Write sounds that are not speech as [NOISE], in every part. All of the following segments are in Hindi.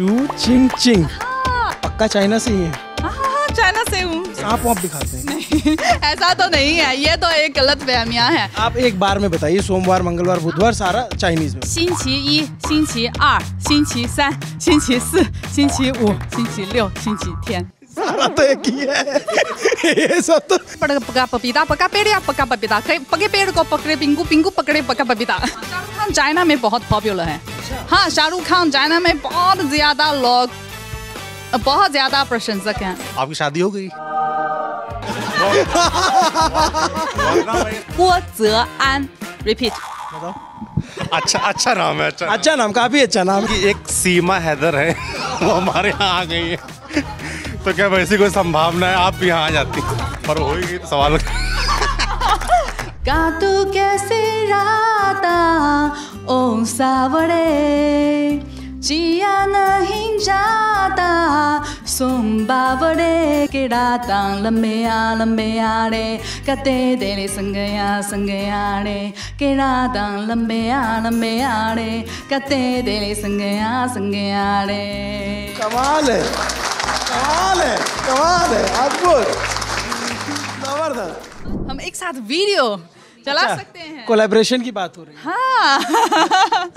चू चिंग चिंग हाँ। पक्का चाइना से ही है हाँ, हाँ, चाइना से हूँ आप वहाँ दिखाते हैं ऐसा तो नहीं है ये तो एक गलत बहमिया है आप एक बार में बताइए सोमवार मंगलवार बुधवार सारा चाइनीज में सिंची ई सिंची आर सिंची सान सिंची सी सिंह ऊ सिंह लियो सिंह सारा तो एक ही है ये सब तो पड़ पका पपीता पका पेड़ या पका पपीता पके पेड़ को पकड़े पिंगू पिंगू पकड़े पका पपीता शाहरुख खान चाइना में बहुत पॉपुलर है अच्छा। हाँ शाहरुख खान चाइना में बहुत ज्यादा लोग बहुत ज्यादा प्रशंसक हैं आपकी शादी हो गई वो रिपीट अच्छा अच्छा नाम है अच्छा अच्छा नाम काफी अच्छा नाम की एक सीमा हैदर है वो हमारे यहाँ आ गई है तो क्या वैसी कोई संभावना है आप भी यहाँ आ जाती पर हो ही तो सवाल का [LAUGHS] तू कैसे राता ओ सावड़े चिया नहीं जाता सुम्बावड़े बावड़े के राता लम्बे आ लम्बे आड़े कते तेरे संगया संगया रे के राता लम्बे आ लम्बे आड़े कते तेरे संगया संगया रे कमाल है कमाल है कमाल है अद्भुत जबरदस्त हम एक साथ वीडियो चला अच्छा, सकते हैं कोलैबोरेशन की बात हो रही है हाँ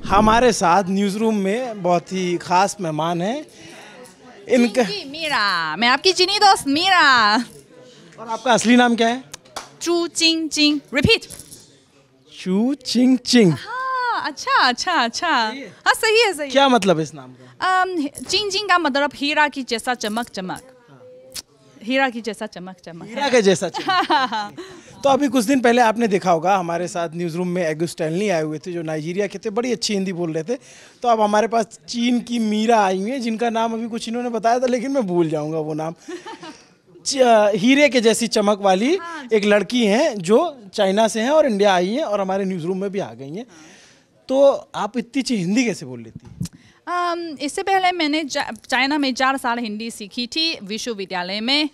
[LAUGHS] हमारे साथ न्यूज रूम में बहुत ही खास मेहमान है इनका मीरा मैं आपकी चीनी दोस्त मीरा और आपका असली नाम क्या है चू चिंग चिंग रिपीट चू चिंग चिंग हाँ अच्छा अच्छा अच्छा हाँ सही है सही क्या मतलब इस नाम का चिंग um, चिंग का मतलब हीरा की जैसा चमक चमक हीरा की जैसा चमक चमक हीरा के जैसा चमक तो अभी कुछ दिन पहले आपने देखा होगा हमारे साथ न्यूज़ रूम में एगो स्टैनली आए हुए थे जो नाइजीरिया के थे बड़ी अच्छी हिंदी बोल रहे थे तो अब हमारे पास चीन की मीरा आई हुई है जिनका नाम अभी कुछ इन्होंने बताया था लेकिन मैं भूल जाऊंगा वो नाम हीरे के जैसी चमक वाली हाँ। एक लड़की हैं जो चाइना से हैं और इंडिया आई हैं और हमारे न्यूज़ रूम में भी आ गई हैं तो आप इतनी अच्छी हिंदी कैसे बोल लेती हैं um, इससे पहले मैंने चाइना में चार साल हिंदी सीखी थी विश्वविद्यालय में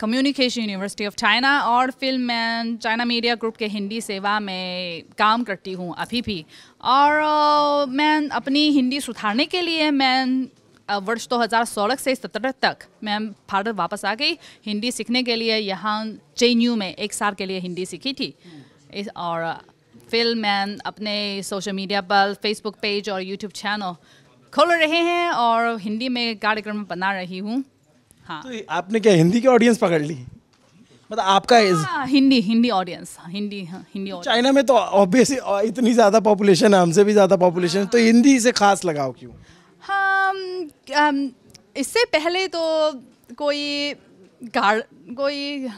कम्युनिकेशन यूनिवर्सिटी ऑफ चाइना और फिर मैं चाइना मीडिया ग्रुप के हिंदी सेवा में काम करती हूँ अभी भी और uh, मैं अपनी हिंदी सुधारने के लिए मैं uh, वर्ष 2016 से सत्रह तक मैं भारत वापस आ गई हिंदी सीखने के लिए यहाँ चेन्यू में एक साल के लिए हिंदी सीखी थी इस और फिल्म मैन अपने सोशल मीडिया पर फेसबुक पेज और यूट्यूब चैनल खोल रहे हैं और हिंदी में कार्यक्रम बना रही हूँ हाँ तो आपने क्या हिंदी की ऑडियंस पकड़ ली मतलब आपका इस... हाँ, हिंदी हिंदी ऑडियंस हाँ, हिंदी हाँ, हिंदी तो चाइना में तो ऑब्वियसली इतनी ज़्यादा पॉपुलेशन है हमसे भी ज़्यादा पॉपुलेशन तो हाँ, तो हिंदी से खास लगाओ क्यों हाँ इससे पहले तो कोई कोई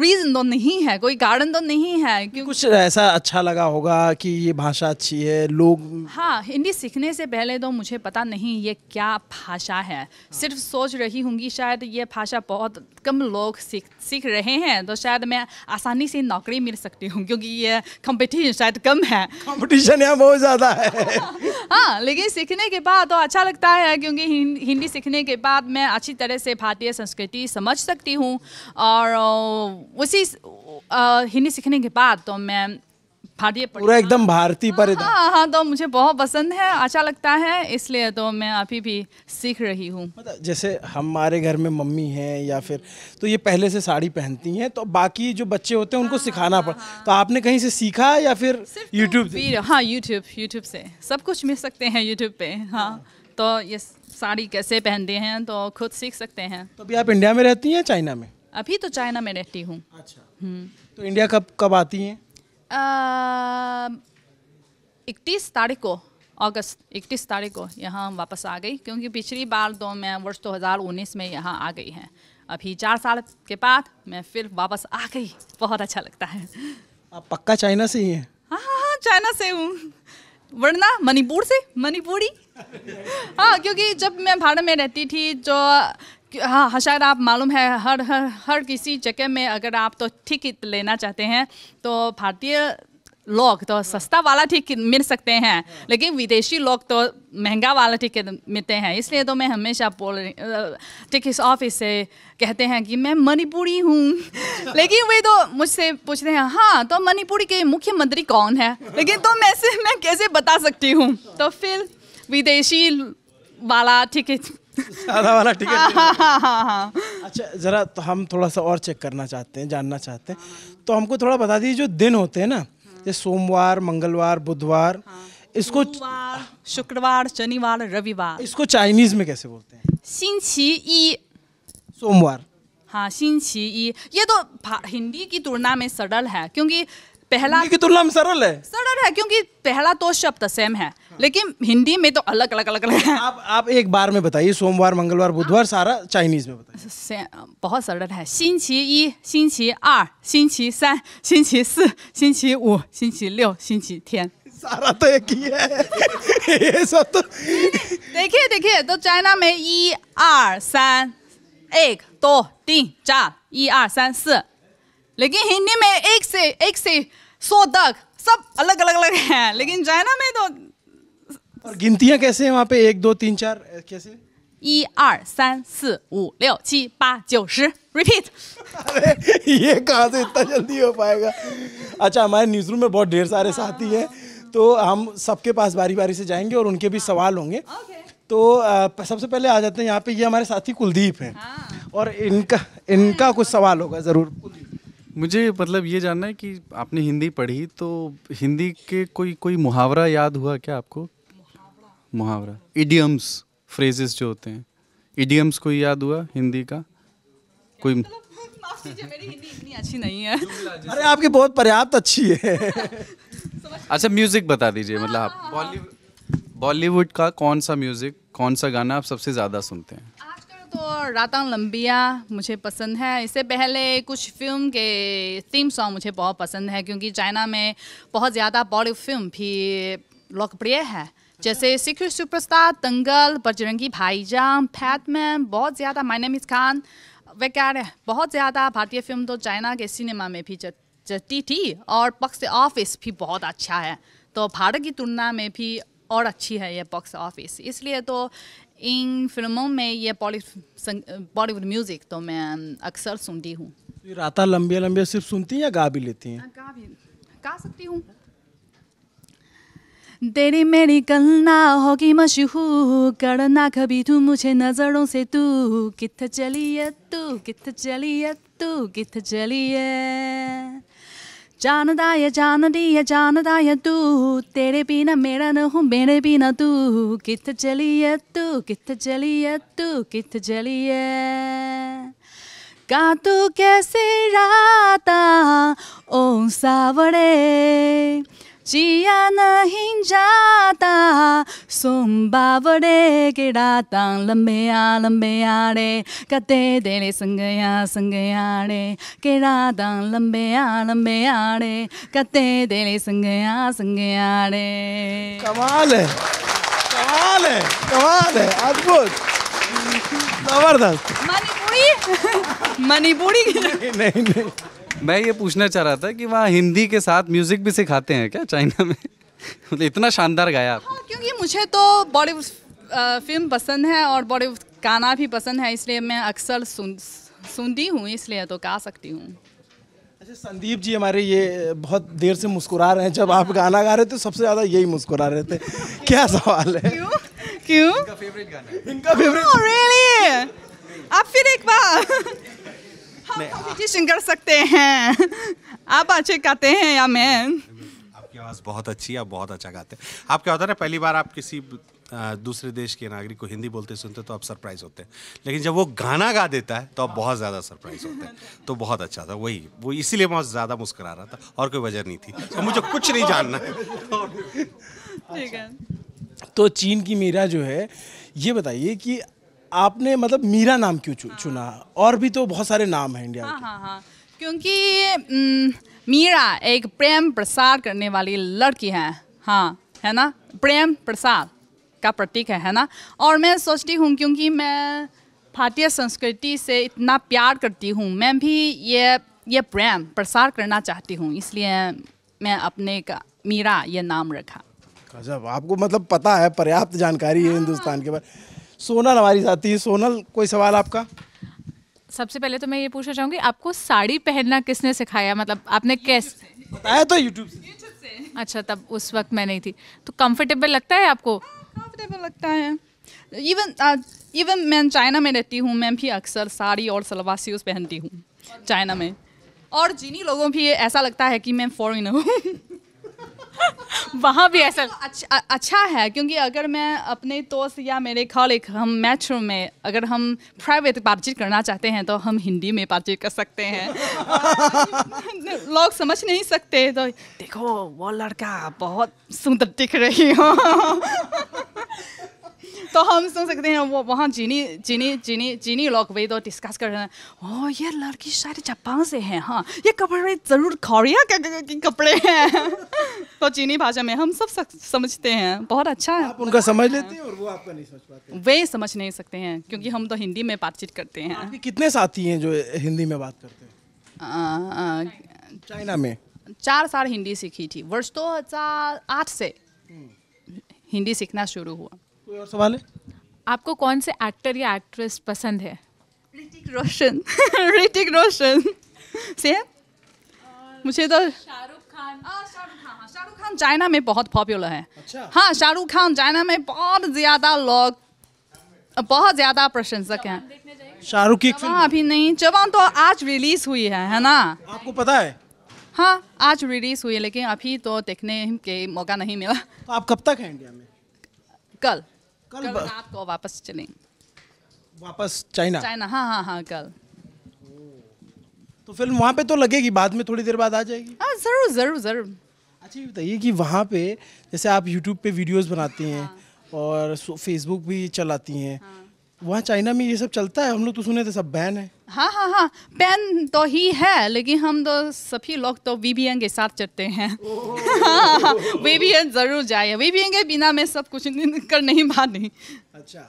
रीजन तो नहीं है कोई कारण तो नहीं है क्यों कुछ ऐसा अच्छा लगा होगा कि ये भाषा अच्छी है लोग हाँ हिंदी सीखने से पहले तो मुझे पता नहीं ये क्या भाषा है हाँ। सिर्फ सोच रही हूँ शायद ये भाषा बहुत कम लोग सीख सीख रहे हैं तो शायद मैं आसानी से नौकरी मिल सकती हूँ क्योंकि ये कंपटीशन शायद कम है कंपटीशन यहाँ बहुत ज़्यादा है [LAUGHS] हाँ लेकिन सीखने के बाद तो अच्छा लगता है क्योंकि हिंदी सीखने के बाद मैं अच्छी तरह से भारतीय संस्कृति समझ सकती हूँ और उसी हिंदी सीखने के बाद तो मैं भारतीय पूरा एकदम हाँ। भारतीय पर हाँ हाँ तो मुझे बहुत पसंद है अच्छा लगता है इसलिए तो मैं अभी भी सीख रही हूँ मतलब जैसे हमारे घर में मम्मी हैं या फिर तो ये पहले से साड़ी पहनती हैं तो बाकी जो बच्चे होते हैं उनको हाँ, सिखाना हाँ, पड़ता हाँ, तो आपने कहीं से सीखा या फिर तो यूट्यूब हाँ यूट्यूब यूट्यूब से सब कुछ मिल सकते हैं यूट्यूब पे हाँ तो ये साड़ी कैसे पहनते हैं तो खुद सीख सकते हैं तो अभी आप इंडिया में रहती हैं चाइना में अभी तो चाइना में रहती हूँ अच्छा हम्म। तो इंडिया कब कब आती हैं इकतीस तारीख को अगस्त इकतीस तारीख को यहाँ हम वापस आ गई क्योंकि पिछली बार दो तो मैं वर्ष 2019 में यहाँ आ गई हैं अभी चार साल के बाद मैं फिर वापस आ गई बहुत अच्छा लगता है आप पक्का चाइना से ही हैं हाँ हाँ हाँ चाइना से हूँ वरना मणिपुर से मणिपुरी हाँ क्योंकि जब मैं भारत में रहती थी जो हाँ, हाँ शायद आप मालूम है हर हर हर किसी जगह में अगर आप तो टिकट लेना चाहते हैं तो भारतीय लोग तो सस्ता वाला टिकट मिल सकते हैं लेकिन विदेशी लोग तो महंगा वाला टिकट मिलते हैं इसलिए तो मैं हमेशा बोल टिकट ऑफिस से कहते हैं कि मैं मणिपुरी हूँ [LAUGHS] लेकिन वे तो मुझसे पूछते हैं हाँ तो मणिपुरी के मुख्यमंत्री कौन है लेकिन तो मैं से मैं कैसे बता सकती हूँ तो फिर विदेशी वाला टिकट सादा वाला टिकट हाँ हाँ, हाँ हाँ हाँ अच्छा ज़रा तो हम थोड़ा सा और चेक करना चाहते हैं जानना चाहते हैं तो हमको थोड़ा बता दीजिए जो दिन होते हैं ना ये सोमवार मंगलवार बुधवार हाँ। इसको शुक्रवार शनिवार रविवार इसको चाइनीज में कैसे बोलते हैं सिंची ई सोमवार हाँ सिंची ई ये तो हिंदी की तुलना में सरल है क्योंकि पहला की तुलना में सरल है सरल है क्योंकि पहला तो शब्द सेम है लेकिन हिंदी में तो अलग अलग अलग अलग है आप आप एक बार में बताइए सोमवार मंगलवार बुधवार सारा चाइनीज में बताइए बहुत सरल है सिंची ई सिंची आर सिंह सान सिंह सिंची वो सिंची लियो सिंची थियन सारा तो एक ही है [LAUGHS] ये सब तो देखिए देखिए तो चाइना में ई आर सान एक दो तीन चार ई आर सान सी लेकिन हिंदी में एक से एक से सौ तक सब अलग अलग अलग हैं लेकिन चाइना में तो और गिनतियाँ कैसे हैं वहाँ पे एक दो तीन चार कैसे आर सान सी ची पा जो रिपीट ये कहाँ से इतना जल्दी हो पाएगा अच्छा हमारे न्यूज़ रूम में बहुत ढेर सारे साथी हैं तो हम सबके पास बारी बारी से जाएंगे और उनके भी सवाल होंगे तो सबसे पहले आ जाते हैं यहाँ पे ये हमारे साथी कुलदीप हैं हाँ। और इनका इनका कुछ सवाल होगा ज़रूर मुझे मतलब ये जानना है कि आपने हिंदी पढ़ी तो हिंदी के कोई कोई मुहावरा याद हुआ क्या आपको मुहावरा इडियम्स फ्रेजेस जो होते हैं इडियम्स कोई याद हुआ हिंदी का कोई इतनी अच्छी नहीं है अरे आपकी बहुत पर्याप्त अच्छी है अच्छा म्यूजिक बता दीजिए हाँ, मतलब हाँ, आप बॉलीवुड हाँ, बॉलीवुड का कौन सा म्यूजिक कौन सा गाना आप सबसे ज्यादा सुनते हैं तो रातान लंबिया मुझे पसंद है इससे पहले कुछ फिल्म के थीम सॉन्ग मुझे बहुत पसंद है क्योंकि चाइना में बहुत ज़्यादा बॉडी फिल्म भी लोकप्रिय है जैसे सीक्रेट सुपरस्टार दंगल बजरंगी भाईजान फैटमैन बहुत ज़्यादा माय खान वगैरह बहुत ज़्यादा भारतीय फिल्म तो चाइना के सिनेमा में भी चलती थी और बक्स ऑफिस भी बहुत अच्छा है तो भारत की तुलना में भी और अच्छी है ये बॉक्स ऑफिस इसलिए तो इन फिल्मों में ये बॉलीवुड म्यूजिक तो मैं अक्सर सुनती हूँ राता लंबे लंबे सिर्फ सुनती हैं या गा भी लेती हैं गा भी गा सकती हूँ तेरी मेरी कल ना होगी मशहूर करना कभी तू मुझे नजरों से तू कित चली है तू कित चली है तू कित चली है जानदा या जानदी ये जानदा ये तू तेरे बिना मेरा न हूँ मेरे बिना तू कित चली है तू कित चली है तू कित चली है का तू कैसे राता ओ सावड़े जिया नहीं जाता सुम बावड़े के डाता लंबे आ लंबे आड़े कते देने संगया संगया रे के डाता लंबे आ लंबे आड़े कते देने संगया संगया रे कमाल है कमाल है कमाल है अद्भुत जबरदस्त मणिपुरी [LAUGHS] मणिपुरी नहीं नहीं, नहीं। मैं ये पूछना चाह रहा था कि वहाँ हिंदी के साथ म्यूज़िक भी सिखाते हैं क्या चाइना में [LAUGHS] मतलब इतना शानदार गाया आप हाँ, क्योंकि मुझे तो बॉलीवुड फिल्म पसंद है और बॉलीवुड गाना भी पसंद है इसलिए मैं अक्सर सुन सुनती हूँ इसलिए तो गा सकती हूँ अच्छा संदीप जी हमारे ये बहुत देर से मुस्कुरा रहे हैं जब आप गाना गा रहे थे सबसे ज़्यादा यही मुस्कुरा रहे थे [LAUGHS] क्या सवाल है क्यों क्यों इनका फेवरेट गाना इनका फेवरेट oh, really? [LAUGHS] आप फिर एक बार कंपटीशन कर सकते हैं आप अच्छे गाते हैं या मैं आपकी आवाज़ बहुत अच्छी है आप बहुत अच्छा गाते हैं आप क्या होता है ना पहली बार आप किसी दूसरे देश के नागरिक को हिंदी बोलते सुनते तो आप सरप्राइज होते हैं लेकिन जब वो गाना गा देता है तो आप बहुत ज़्यादा सरप्राइज होते हैं तो बहुत अच्छा था वही वो इसीलिए मैं ज़्यादा मुस्करा रहा था और कोई वजह नहीं थी तो मुझे कुछ नहीं जानना है ठीक है तो चीन की मीरा जो है ये बताइए कि आपने मतलब मीरा नाम क्यों चु, हाँ। चुना और भी तो बहुत सारे नाम हैं इंडिया हाँ हाँ हाँ क्योंकि मीरा एक प्रेम प्रसार करने वाली लड़की है हाँ है ना प्रेम प्रसार का प्रतीक है है ना और मैं सोचती हूँ क्योंकि मैं भारतीय संस्कृति से इतना प्यार करती हूँ मैं भी ये ये प्रेम प्रसार करना चाहती हूँ इसलिए मैं अपने का मीरा ये नाम रखा आपको मतलब पता है पर्याप्त जानकारी है हाँ। हिंदुस्तान के बारे सोनल हमारी साथी सोनल कोई सवाल आपका सबसे पहले तो मैं ये पूछना चाहूँगी आपको साड़ी पहनना किसने सिखाया मतलब आपने कैसे बताया तो यूट्यूब से अच्छा तब उस वक्त मैं नहीं थी तो कंफर्टेबल लगता है आपको कंफर्टेबल लगता है इवन इवन मैं चाइना में रहती हूँ मैं भी अक्सर साड़ी और सूट पहनती हूँ चाइना में और जिन्हीं लोगों भी ऐसा लगता है कि मैं फॉरेनर हूँ [LAUGHS] वहाँ भी ऐसा हाँ, तो अच्छा अच्छा है क्योंकि अगर मैं अपने दोस्त या मेरे कॉलिक हम मैच रूम में अगर हम प्राइवेट बातचीत करना चाहते हैं तो हम हिंदी में बातचीत कर सकते हैं [LAUGHS] लोग समझ नहीं सकते तो देखो वो लड़का बहुत सुंदर दिख रही हो [LAUGHS] तो हम सुन सकते हैं वो वहाँ जीनी जीनी जीनी जीनी लोग वे तो डिस्कस कर रहे हैं ओ ये लड़की शायद जापान से है हाँ ये कपड़े ज़रूर कोरिया के कपड़े हैं तो चीनी भाषा में हम सब समझते हैं बहुत अच्छा है आप उनका समझ लेते हैं और वो आपका नहीं समझ पाते वे समझ नहीं सकते हैं क्योंकि हम तो हिंदी में बातचीत करते हैं कितने साथी हैं जो हिंदी में बात करते हैं चाइना में चार साल हिंदी सीखी थी वर्ष दो हजार आठ से हिंदी सीखना शुरू हुआ कोई और सवाल है आपको कौन से एक्टर या एक्ट्रेस पसंद है ऋतिक रोशन [LAUGHS] ऋतिक रोशन से मुझे तो शाहरुख खान हाँ, शाहरुख खान चाइना में बहुत पॉपुलर है अच्छा? हाँ शाहरुख खान चाइना में बहुत ज़्यादा लोग बहुत ज़्यादा प्रशंसक हैं शाहरुख की फिल्म अभी नहीं जवान तो आज रिलीज हुई है है ना आपको पता है हाँ आज रिलीज हुई है लेकिन अभी तो देखने के मौका नहीं मिला तो आप कब तक हैं इंडिया में कल कल, रात को वापस चलेंगे वापस चाइना चाइना हाँ हाँ हाँ कल तो फिल्म वहाँ पे तो लगेगी बाद में थोड़ी देर बाद आ जाएगी हाँ ज़रूर ज़रूर ज़रूर अच्छा ये बताइए कि वहाँ पे जैसे आप YouTube पे वीडियोस बनाती हैं हाँ। और Facebook भी चलाती हैं हाँ। वहाँ चाइना में ये सब चलता है हम लोग तो सुने थे सब बैन है हाँ हाँ हाँ पेन तो ही है लेकिन हम तो सभी लोग तो वीबीएन के साथ चलते हैं वीबीएन [LAUGHS] जरूर जाए वीबीएन के बिना मैं सब कुछ कर नहीं नहीं अच्छा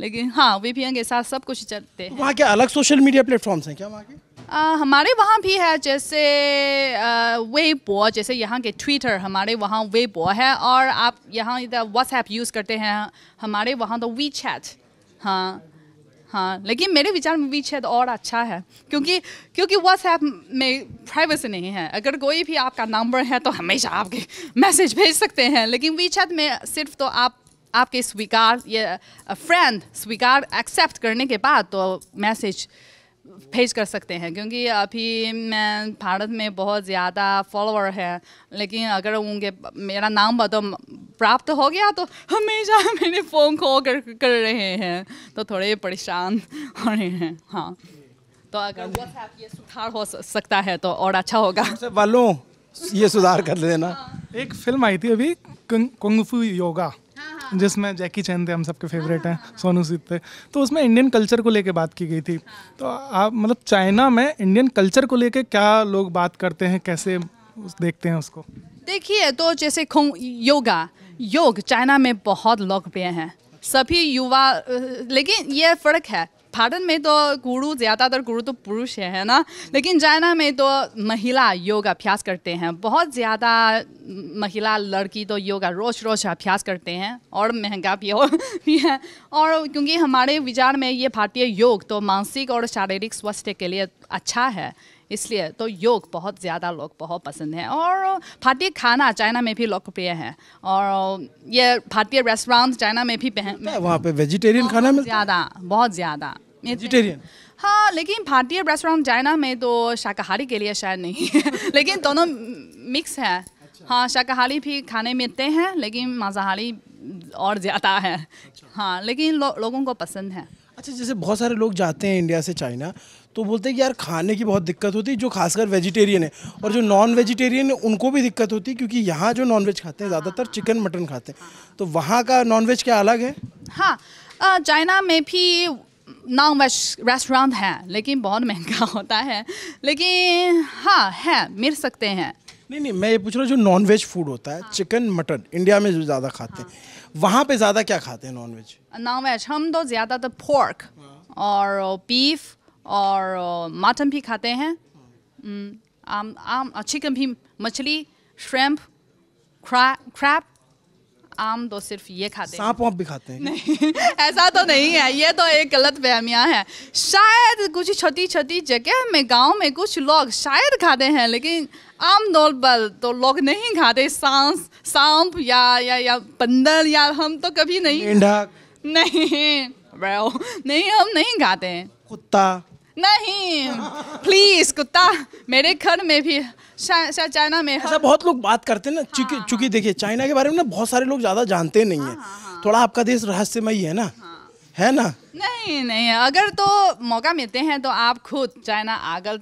लेकिन हाँ वीपीएन के साथ सब कुछ चलते हैं वहाँ के अलग सोशल मीडिया प्लेटफॉर्म्स हैं क्या वहाँ के आ, हमारे वहाँ भी है जैसे वेबो जैसे यहाँ के ट्विटर हमारे वहाँ वेबो है और आप यहाँ इधर व्हाट्सएप यूज़ करते हैं हमारे वहाँ तो वी चैट हाँ हाँ लेकिन मेरे विचार में भी शायद और अच्छा है क्योंकि क्योंकि व्हाट्सएप में प्राइवेसी नहीं है अगर कोई भी आपका नंबर है तो हमेशा आपके मैसेज भेज सकते हैं लेकिन वी में सिर्फ तो आप आपके स्वीकार ये फ्रेंड स्वीकार एक्सेप्ट करने के बाद तो मैसेज भेज कर सकते हैं क्योंकि अभी मैं भारत में बहुत ज़्यादा फॉलोअर है लेकिन अगर उनके मेरा नाम बताओ तो प्राप्त हो गया तो हमेशा मेरे फ़ोन कॉल कर कर रहे हैं तो थोड़े परेशान हो रहे हैं हाँ तो अगर व्हाट्सएप ये सुधार हो सकता है तो और अच्छा होगा वालों ये सुधार कर देना हाँ। एक फिल्म आई थी अभी कुंगफू योगा हाँ, हाँ। जिसमें जैकी चैन थे हम सबके फेवरेट हैं सोनू सूद थे तो उसमें इंडियन कल्चर को लेके बात की गई थी तो आप मतलब चाइना में इंडियन कल्चर को लेके क्या लोग बात करते हैं कैसे देखते हैं उसको देखिए तो जैसे योगा योग चाइना में बहुत लोकप्रिय हैं सभी युवा लेकिन यह फ़र्क है भारत में तो गुरु ज़्यादातर गुरु तो पुरुष है, है ना लेकिन चाइना में तो महिला योग अभ्यास करते हैं बहुत ज़्यादा महिला लड़की तो योगा रोज रोज अभ्यास करते हैं और महंगा भी हो भी है और क्योंकि हमारे विचार में ये भारतीय योग तो मानसिक और शारीरिक स्वास्थ्य के लिए अच्छा है इसलिए तो योग बहुत ज़्यादा लोग बहुत पसंद हैं और भारतीय खाना चाइना में भी लोकप्रिय है और ये भारतीय रेस्टोरेंट चाइना में भी वहाँ पे वेजिटेरियन खाना मिलता ज़्यादा बहुत ज़्यादा वेजिटेरियन हाँ लेकिन भारतीय रेस्टोरेंट चाइना में तो शाकाहारी के लिए शायद नहीं [LAUGHS] लेकिन दोनों मिक्स है अच्छा। हाँ शाकाहारी भी खाने मिलते हैं लेकिन मांसाहारी और ज़्यादा है अच्छा। हाँ लेकिन लो, लोगों को पसंद है अच्छा जैसे बहुत सारे लोग जाते हैं इंडिया से चाइना तो बोलते हैं कि यार खाने की बहुत दिक्कत होती है जो खासकर वेजिटेरियन है और जो नॉन वेजिटेरियन है उनको भी दिक्कत होती है क्योंकि यहाँ जो नॉन वेज खाते हैं ज़्यादातर चिकन मटन खाते हैं तो वहाँ का नॉन वेज क्या अलग है हाँ चाइना में भी नॉन वेज रेस्टोरेंट है लेकिन बहुत महंगा [LAUGHS] होता है लेकिन हाँ है मिल सकते हैं नहीं नहीं मैं ये पूछ रहा हूँ जो नॉन वेज फूड होता है हाँ। चिकन मटन इंडिया में जो ज़्यादा खाते हाँ। हैं वहाँ पे ज़्यादा क्या खाते हैं नॉन वेज नॉन वेज हम तो ज़्यादातर पोर्क हाँ। और बीफ और मटन भी खाते हैं आम आम चिकन भी मछली श्रैम्प क्रैप आम तो सिर्फ ये खाते सांप वाप भी खाते हैं नहीं [LAUGHS] ऐसा तो नहीं है ये तो एक गलत बहमिया है शायद कुछ छोटी छोटी जगह में गांव में कुछ लोग शायद खाते हैं लेकिन आम तौर पर तो लोग नहीं खाते सांस सांप या या या बंदर या हम तो कभी नहीं [LAUGHS] नहीं नहीं हम नहीं खाते हैं कुत्ता नहीं प्लीज कुत्ता मेरे घर में भी चाइना में ऐसा बहुत लोग बात करते हैं ना हाँ, चूंकि देखिए चाइना के बारे में ना बहुत सारे लोग ज्यादा जानते नहीं है हाँ, हाँ, थोड़ा आपका देश रहस्यमय है ना हाँ। है ना नहीं नहीं अगर तो मौका मिलते हैं तो आप खुद चाइना आगल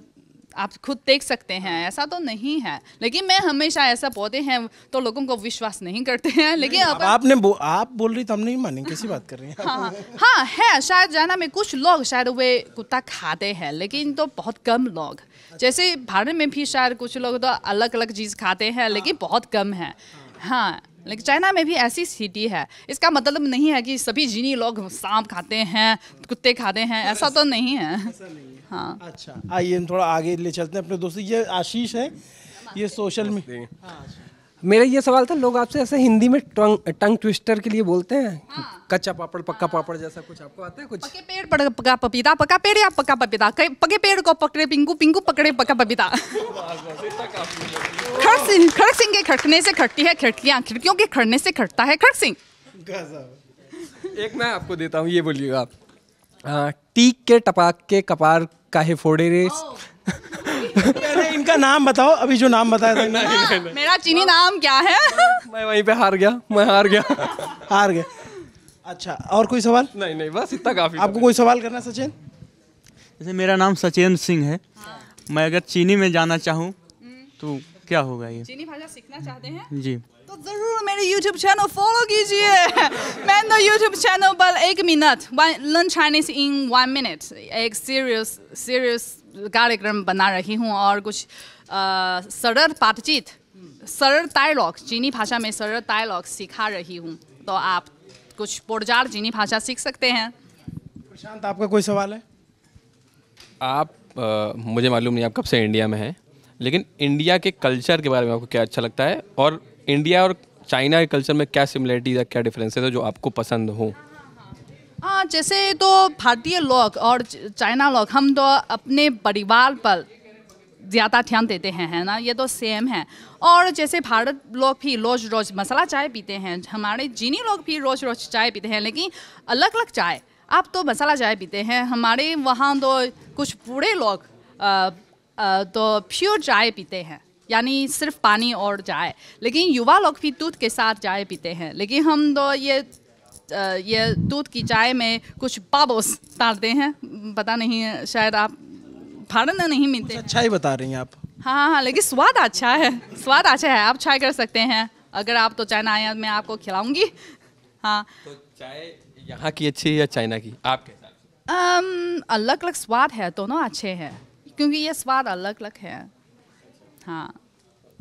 आप खुद देख सकते हैं हाँ। ऐसा तो नहीं है लेकिन मैं हमेशा ऐसा पौधे हैं तो लोगों को विश्वास नहीं करते हैं लेकिन अब आपने बो, आप बोल रही तो हम नहीं मानेंगे कैसी बात कर रही हैं हाँ हाँ, हाँ है शायद जाना में कुछ लोग शायद वे कुत्ता खाते हैं लेकिन तो बहुत कम लोग जैसे भारत में भी शायद कुछ लोग तो अलग अलग चीज़ खाते हैं लेकिन हाँ। बहुत कम है हाँ लेकिन चाइना में भी ऐसी सिटी है इसका मतलब नहीं है कि सभी जीनी लोग सांप खाते हैं कुत्ते खाते हैं ऐसा तो नहीं है हाँ अच्छा आइए हम थोड़ा आगे ले चलते हैं अपने दोस्त ये आशीष है ये सोशल मीडिया हाँ, अच्छा। मेरा ये सवाल था लोग आपसे ऐसे हिंदी में टंग टंग ट्विस्टर के लिए बोलते हैं हाँ। कच्चा पापड़ पक्का हाँ। पापड़ जैसा कुछ आपको आता है कुछ पके पेड़ पड़ पका पपीता पका पेड़ या पका पपीता पके पेड़ को पकड़े पिंकू पिंकू पकड़े पका पपीता खड़क सिंह के खड़कने से खड़ती है खिड़कियाँ खिड़कियों के खड़ने से खड़ता है खड़क सिंह एक मैं आपको देता हूँ ये बोलिएगा आप टीक के टपाक के कपार काहे फोड़े रे इनका नाम बताओ अभी जो नाम बताया था नहीं, नहीं, नहीं। मेरा चीनी नाम क्या है मैं वहीं पे हार गया मैं हार गया हार गया अच्छा और कोई सवाल नहीं नहीं बस इतना काफी आपको कोई सवाल करना सचिन जैसे मेरा नाम सचिन सिंह है हाँ। मैं अगर चीनी में जाना चाहूँ हम्म। तो क्या होगा ये चीनी भाषा सीखना चाहते हैं जी तो जरूर मेरे YouTube चैनल फॉलो कीजिए [LAUGHS] मैं तो YouTube चैनल पर एक minute learn Chinese in one minute एक सीरियस सीरियस कार्यक्रम बना रही हूँ और कुछ सरल बातचीत सरल डायलॉग चीनी भाषा में सरल डायलॉग सिखा रही हूँ तो आप कुछ पोरजार चीनी भाषा सीख सकते हैं प्रशांत आपका कोई सवाल है आप आ, मुझे मालूम नहीं आप कब से इंडिया में हैं लेकिन इंडिया के कल्चर के बारे में आपको क्या अच्छा लगता है और इंडिया और चाइना के कल्चर में क्या सिमिलरिटीज है क्या डिफरेंसेस है जो आपको पसंद हो हाँ जैसे तो भारतीय लोग और चाइना लोग हम तो अपने परिवार पर ज़्यादा ध्यान देते हैं है ना ये तो सेम है और जैसे भारत लोग भी रोज़ रोज़ मसाला चाय पीते हैं हमारे जीनी लोग भी रोज़ रोज़ चाय पीते हैं लेकिन अलग अलग चाय आप तो मसाला चाय पीते हैं हमारे वहाँ तो कुछ बूढ़े लोग आ, तो प्योर चाय पीते हैं यानी सिर्फ पानी और चाय लेकिन युवा लोग भी दूध के साथ चाय पीते हैं लेकिन हम तो ये ये दूध की चाय में कुछ बाबोस डालते हैं पता नहीं शायद आप भारत में नहीं मिलते अच्छा ही बता रही हैं आप हाँ, हाँ हाँ लेकिन स्वाद अच्छा है स्वाद अच्छा है आप चाय कर सकते हैं अगर आप तो चाइना आए मैं आपको खिलाऊंगी हाँ तो चाय यहाँ की अच्छी है या चाइना की आपके अलग अलग स्वाद है दोनों अच्छे हैं क्योंकि ये स्वाद अलग अलग है हाँ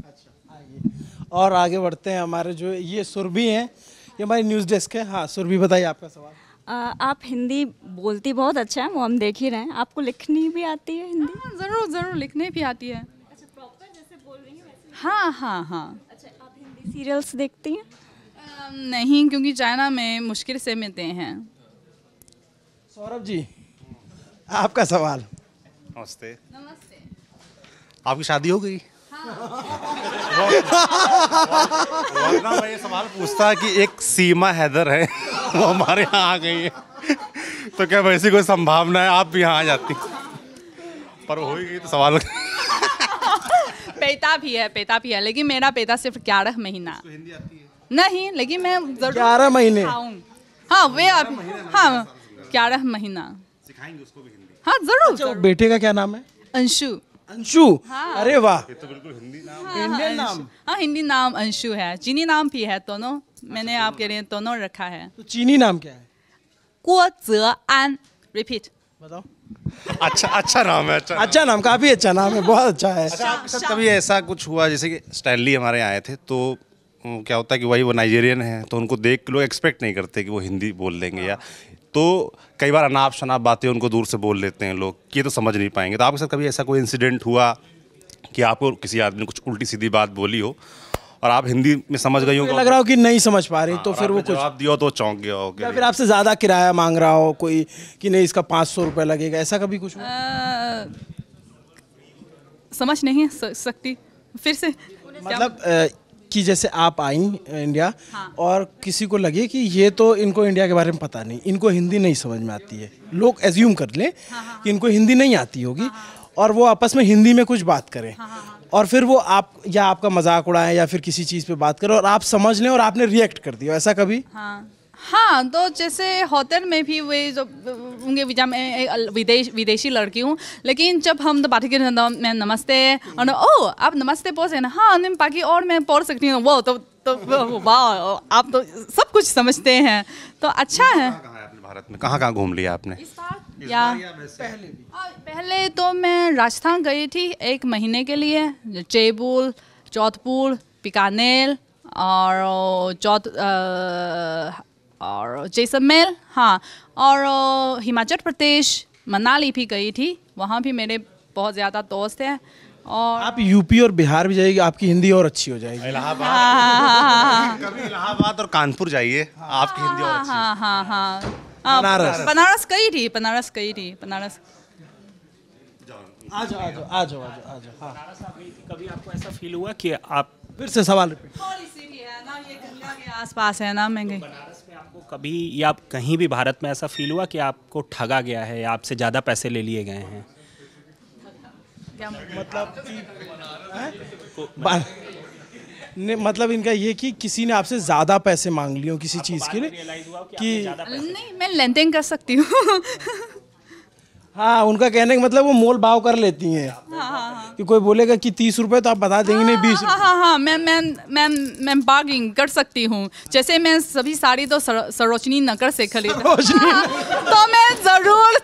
अच्छा, और आगे बढ़ते हैं हमारे जो ये सुरभि हैं ये हमारी न्यूज़ डेस्क है हाँ सुरभि बताइए आपका सवाल आ, आप हिंदी बोलती बहुत अच्छा है वो हम देख ही रहे हैं आपको लिखनी भी आती है हिंदी हाँ, ज़रूर ज़रूर लिखने भी आती है अच्छा जैसे बोल रही हाँ हाँ हाँ अच्छा आप हिंदी सीरियल्स देखती हैं नहीं क्योंकि चाइना में मुश्किल से मिलते हैं सौरभ जी आपका सवाल नमस्ते नमस्ते आपकी शादी हो गई हाँ। वरना मैं ये सवाल पूछता कि एक सीमा हैदर है वो हमारे यहाँ आ गई है तो क्या वैसी कोई संभावना है आप भी यहाँ आ जाती पर हो ही गई तो सवाल पेता भी है पेता भी है लेकिन मेरा पेता सिर्फ ग्यारह महीना नहीं लेकिन मैं ग्यारह महीने हाँ वे अब हाँ ग्यारह महीना सिखाएंगे उसको भी हाँ जरूर अच्छा, बेटे का क्या नाम है अंशु अंशु हाँ। अरे वाह ये तो बिल्कुल हिंदी नाम हाँ, इंडियन हाँ, नाम हाँ हिंदी नाम अंशु है चीनी नाम भी है दोनों मैंने अच्छा, आपके लिए दोनों रखा है तो चीनी नाम क्या है कुओ आन रिपीट बताओ अच्छा अच्छा नाम है अच्छा अच्छा नाम काफी अच्छा नाम है बहुत अच्छा है अच्छा, कभी ऐसा कुछ हुआ जैसे कि स्टैनली हमारे आए थे तो क्या होता है कि वही वो नाइजेरियन है तो उनको देख लोग एक्सपेक्ट नहीं करते कि वो हिंदी बोल देंगे या हाँ। तो कई बार अनाप शनाप बातें उनको दूर से बोल लेते हैं लोग ये तो समझ नहीं पाएंगे तो आपके साथ कभी ऐसा कोई इंसिडेंट हुआ कि आपको किसी आदमी ने कुछ उल्टी सीधी बात बोली हो और आप हिंदी में समझ गई हो लग रहा हो कि नहीं समझ पा रही हाँ, तो फिर वो कुछ आप दियो तो चौंक गया हो या फिर आपसे ज़्यादा किराया मांग रहा हो कोई कि नहीं इसका पाँच सौ रुपये लगेगा ऐसा कभी कुछ आ, समझ नहीं सकती फिर से मतलब कि जैसे आप आई इंडिया हाँ। और किसी को लगे कि ये तो इनको इंडिया के बारे में पता नहीं इनको हिंदी नहीं समझ में आती है लोग एज्यूम कर लें हाँ, हाँ, हाँ। कि इनको हिंदी नहीं आती होगी हाँ, और वो आपस में हिंदी में कुछ बात करें और फिर वो आप या आपका मजाक उड़ाएं या फिर किसी चीज़ पे बात करें और आप समझ लें और आपने रिएक्ट कर दिया ऐसा कभी हाँ। हाँ तो जैसे होटल में भी वे जो उनके विचार में विदेश विदेशी लड़की हूँ लेकिन जब हम तो बात कर मैं नमस्ते और ओ आप नमस्ते है ना हाँ बाकी और मैं पढ़ सकती हूँ वो तो तो वाह आप तो सब कुछ समझते हैं तो अच्छा है भारत में कहाँ कहाँ घूम लिया आपने या, पहले पहले तो मैं राजस्थान गई थी एक महीने के लिए जयपुर जोधपुर बीकानेर और जोध और जैसलमेर हाँ और हिमाचल प्रदेश मनाली भी गई थी वहाँ भी मेरे बहुत ज़्यादा दोस्त हैं और आप यूपी और बिहार भी जाएगी आपकी हिंदी और अच्छी हो जाएगी इलाहाबाद इलाहाबाद और कानपुर जाइए आपकी हिंदी और अच्छी हाँ हाँ हाँ, हाँ। बनारस बनारस गई थी बनारस गई थी बनारस आ जाओ आ जाओ आ जाओ आ जाओ हाँ कभी आपको ऐसा फील हुआ कि आप फिर से सवाल रिपीट आसपास है ना महंगे तो बनारस में आपको कभी या आप कहीं भी भारत में ऐसा फील हुआ कि आपको ठगा गया है या आपसे ज़्यादा पैसे ले लिए गए हैं मतलब, मतलब? हाँ? ने मतलब इनका ये कि किसी ने आपसे ज़्यादा पैसे मांग लिए हो किसी चीज़ के लिए कि नहीं मैं लेन कर सकती हूँ [LAUGHS] हाँ उनका कहने का मतलब वो मोल भाव कर लेती हैं हाँ, हाँ, हाँ, कि कोई बोलेगा कि तीस रुपए तो आप बता देंगे नहीं बीस हाँ हाँ हाँ मैम मैम मैम मैं बार्गिंग कर सकती हूँ जैसे मैं सभी साड़ी तो सरोजनी नगर से खरीद [LAUGHS] हाँ, तो मैं ज़रूर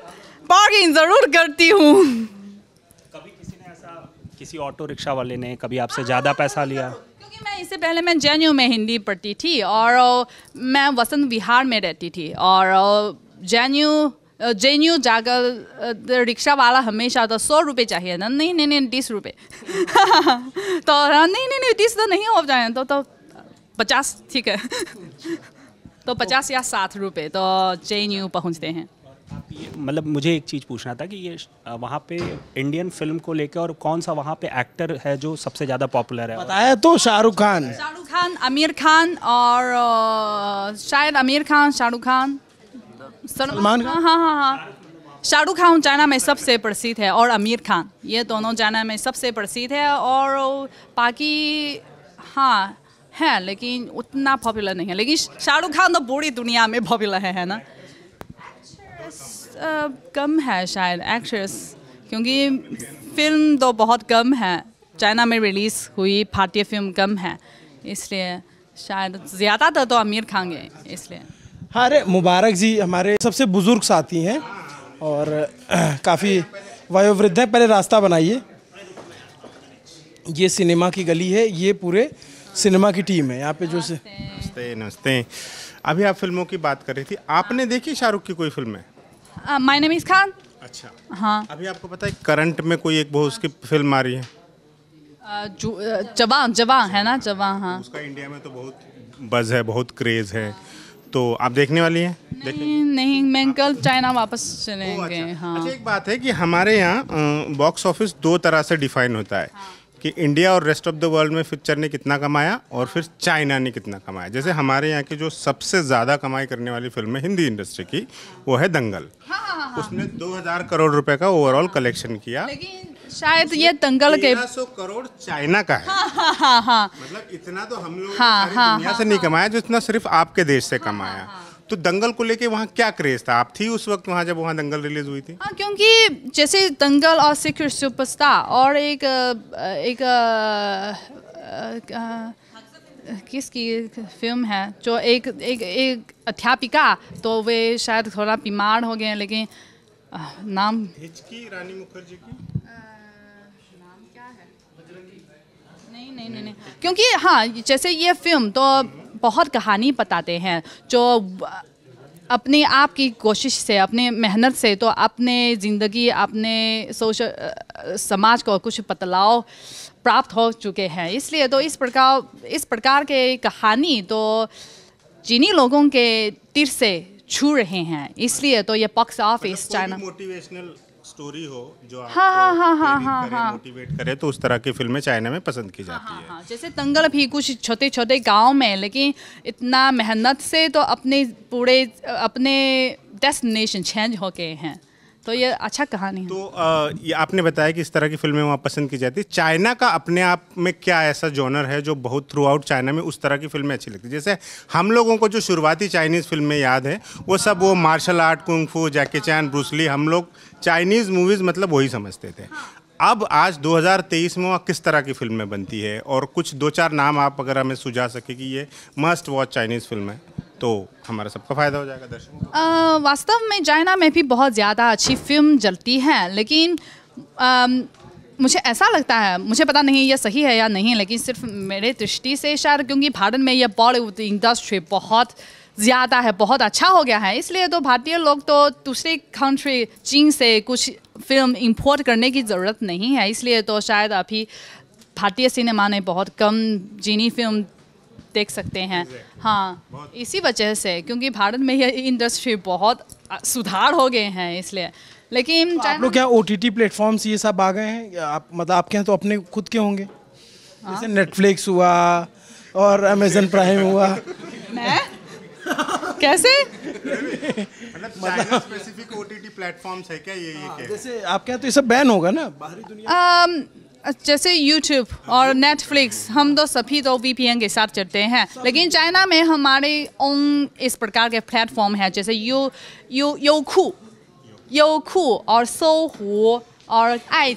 बार्गिंग ज़रूर करती हूँ कभी किसी ने ऐसा किसी ऑटो रिक्शा वाले ने कभी आपसे ज़्यादा पैसा लिया क्योंकि मैं इससे पहले मैं जे में हिंदी पढ़ती थी और मैं वसंत विहार में रहती थी और जे जे यू जाकर रिक्शा वाला हमेशा तो सौ रुपये चाहिए ना नहीं नहीं नहीं तीस रुपये [LAUGHS] तो हाँ, नहीं नहीं नहीं तीस तो नहीं हो जाए तो तो पचास ठीक है [LAUGHS] तो पचास या साठ रुपये तो जे यू पहुँचते हैं मतलब मुझे एक चीज़ पूछना था कि ये वहाँ पे इंडियन फिल्म को लेकर और कौन सा वहाँ पे एक्टर है जो सबसे ज़्यादा पॉपुलर है बताया तो शाहरुख खान शाहरुख खान आमिर खान और शायद आमिर खान शाहरुख खान सलमान खान हाँ हाँ हाँ शाहरुख खान चाइना में सबसे प्रसिद्ध है और आमिर खान ये दोनों चाइना में सबसे प्रसिद्ध है और बाकी हाँ है लेकिन उतना पॉपुलर नहीं है लेकिन शाहरुख खान तो पूरी दुनिया में पॉपुलर है है ना कम है शायद एक्ट्रेस क्योंकि फिल्म तो बहुत कम है चाइना में रिलीज़ हुई भारतीय फिल्म कम है इसलिए शायद ज़्यादातर तो आमिर खान है इसलिए हाँ, अरे मुबारक जी हमारे सबसे बुज़ुर्ग साथी हैं और काफ़ी वयोवृद्ध है पहले रास्ता बनाइए ये सिनेमा की गली है ये पूरे सिनेमा की टीम है यहाँ पे जो से नमस्ते नमस्ते अभी आप फिल्मों की बात कर रही थी आपने देखी शाहरुख की कोई है माय नेम इज़ खान अच्छा हाँ अभी आपको पता है करंट में कोई एक बहुत उसकी फिल्म आ रही है जवा जवा है ना जवा हाँ उसका इंडिया में तो बहुत बज है बहुत क्रेज़ है तो आप देखने वाली हैं नहीं, नहीं मैं कल चाइना वापस चलेंगे अच्छा। हाँ अच्छा एक बात है कि हमारे यहाँ बॉक्स ऑफिस दो तरह से डिफाइन होता है हाँ। कि इंडिया और रेस्ट ऑफ द वर्ल्ड में पिक्चर ने कितना कमाया और फिर चाइना ने कितना कमाया जैसे हमारे यहाँ की जो सबसे ज़्यादा कमाई करने वाली फिल्म है हिंदी इंडस्ट्री की वो है दंगल हाँ, हाँ, हाँ, उसने 2000 करोड़ रुपए का ओवरऑल कलेक्शन किया लेकिन शायद ये दंगल के सौ करोड़ चाइना का है हाँ, हाँ, हाँ, हा। मतलब इतना तो हम लोग हाँ, हाँ, दुनिया हाँ, से नहीं हाँ। कमाया जो इतना सिर्फ आपके देश से हाँ, हाँ, कमाया हाँ, हाँ, तो दंगल को लेके वहाँ क्या क्रेज था आप थी उस वक्त वहाँ जब वहाँ दंगल रिलीज हुई थी हाँ क्योंकि जैसे दंगल और सिक्योर सुपरस्टार और एक एक किसकी फिल्म है जो एक एक एक अध्यापिका तो वे शायद थोड़ा बीमार हो गए लेकिन नाम हिचकी रानी मुखर्जी की नहीं नहीं नहीं क्योंकि हाँ जैसे ये फिल्म तो बहुत कहानी बताते हैं जो अपने आप की कोशिश से अपने मेहनत से तो अपने ज़िंदगी अपने सोशल समाज को कुछ बदलाव प्राप्त हो चुके हैं इसलिए तो इस प्रकार इस प्रकार के कहानी तो चीनी लोगों के तिर से छू रहे हैं इसलिए तो ये ऑफ इस चाइना मोटिवेशनल स्टोरी हो जो मोटिवेट हाँ, हाँ, हाँ, करे तो उस तरह की फिल्में चाइना में पसंद की जाती है जैसे तंगल भी कुछ छोटे छोटे गाँव में लेकिन इतना मेहनत से तो अपने पूरे अपने डेस्टिनेशन चेंज हो गए हैं तो ये अच्छा कहानी है तो आ, ये आपने बताया कि इस तरह की फिल्में वहाँ पसंद की जाती है चाइना का अपने आप में क्या ऐसा जोनर है जो बहुत थ्रू आउट चाइना में उस तरह की फिल्में अच्छी लगती है जैसे हम लोगों को जो शुरुआती चाइनीज़ फिल्में याद हैं वो सब वो मार्शल आर्ट कुंग फू जैकी चैन ब्रूसली हम लोग चाइनीज़ मूवीज़ मतलब वही समझते थे हाँ। अब आज 2023 में किस तरह की फिल्में बनती है और कुछ दो चार नाम आप अगर हमें सुझा सके कि ये मस्ट वॉच चाइनीज़ फिल्म है तो हमारा सबका फ़ायदा हो जाएगा दर्शकों वास्तव में चाइना में भी बहुत ज़्यादा अच्छी फिल्म चलती हैं लेकिन आ, मुझे ऐसा लगता है मुझे पता नहीं यह सही है या नहीं लेकिन सिर्फ मेरे दृष्टि से शायद क्योंकि भारत में यह बॉलीवुड इंडस्ट्री बहुत ज़्यादा है बहुत अच्छा हो गया है इसलिए तो भारतीय लोग तो दूसरी कंट्री चीन से कुछ फिल्म इंपोर्ट करने की ज़रूरत नहीं है इसलिए तो शायद अभी भारतीय सिनेमा ने बहुत कम चीनी फिल्म देख सकते हैं हाँ इसी वजह से क्योंकि भारत में ये इंडस्ट्री बहुत सुधार हो गए हैं इसलिए लेकिन तो आप लोग क्या ओ टी टी प्लेटफॉर्म्स ये सब आ गए हैं आप मतलब आपके यहाँ तो अपने खुद के होंगे हाँ। जैसे नेटफ्लिक्स हुआ और अमेजन प्राइम हुआ [LAUGHS] कैसे मतलब स्पेसिफिक ओटीटी प्लेटफॉर्म्स है क्या ये ये हाँ, जैसे आपके यहाँ तो ये सब बैन होगा ना बाहरी दुनिया जैसे YouTube और हाँ, Netflix हम तो सभी तो VPN के साथ चलते हैं लेकिन चाइना में हमारे ओन इस प्रकार के प्लेटफॉर्म है जैसे यू यू यूकू यूकू और सोहू और आई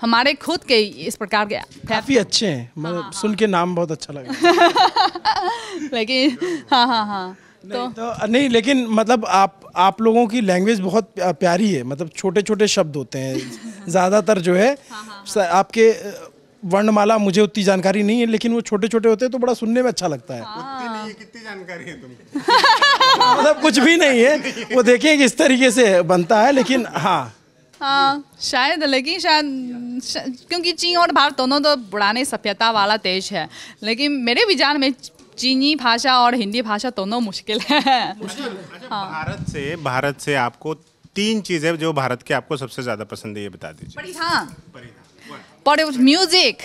हमारे खुद के इस प्रकार के काफ़ी अच्छे हैं मतलब हाँ, हाँ, हाँ, सुन के नाम बहुत अच्छा लगा [LAUGHS] लेकिन हाँ हाँ हाँ तो, तो नहीं लेकिन मतलब आप आप लोगों की लैंग्वेज बहुत प्यारी है मतलब छोटे छोटे शब्द होते हैं [LAUGHS] ज़्यादातर जो है हाँ, हाँ, हाँ. आपके वर्णमाला मुझे उतनी जानकारी नहीं है लेकिन वो छोटे छोटे होते हैं तो बड़ा सुनने में अच्छा लगता है हाँ। नहीं है कितनी जानकारी है तुम [LAUGHS] मतलब कुछ भी नहीं है वो देखें कि इस तरीके से बनता है लेकिन हाँ हाँ शायद लेकिन शायद क्योंकि चीन और भारत दोनों तो पुराने सभ्यता वाला देश है लेकिन मेरे विचार में चीनी भाषा और हिंदी भाषा दोनों मुश्किल है अच्छा, हाँ। अच्छा, भारत से भारत से आपको तीन चीज़ें जो भारत के आपको सबसे ज़्यादा पसंद है ये बता दीजिए परिधान music